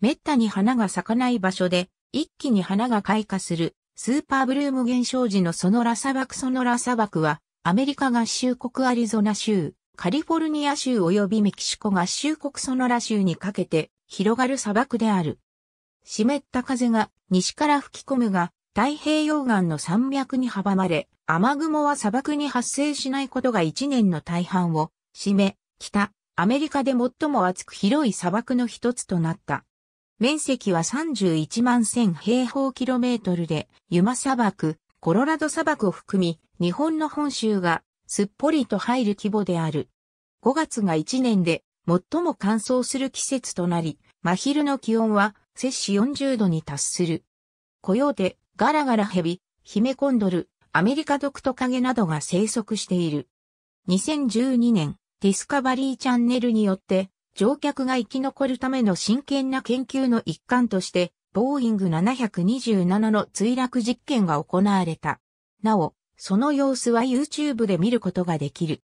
滅多に花が咲かない場所で、一気に花が開花する、スーパーブルーム現象時のソノラ砂漠ソノラ砂漠は、アメリカ合衆国アリゾナ州、カリフォルニア州及びメキシコ合衆国ソノラ州にかけて広がる砂漠である。湿った風が西から吹き込むが、太平洋岸の山脈に阻まれ、雨雲は砂漠に発生しないことが一年の大半を占め、北、アメリカで最も厚く広い砂漠の一つとなった。面積は31万1000平方キロメートルで、ユマ砂漠、コロラド砂漠を含み、日本の本州がすっぽりと入る規模である。5月が1年で最も乾燥する季節となり、真昼の気温は摂氏40度に達する。コヨーテ、ガラガラヘビ、ヒメコンドル、アメリカドクトカゲなどが生息している。2012年、ディスカバリーチャンネルによって乗客が生き残るための真剣な研究の一環として、ボーイング727の墜落実験が行われた。なお、その様子は YouTube で見ることができる。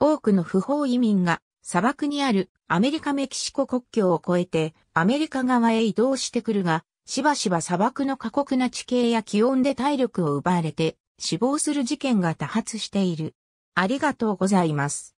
多くの不法移民が砂漠にあるアメリカメキシコ国境を越えてアメリカ側へ移動してくるが、しばしば砂漠の過酷な地形や気温で体力を奪われて死亡する事件が多発している。ありがとうございます。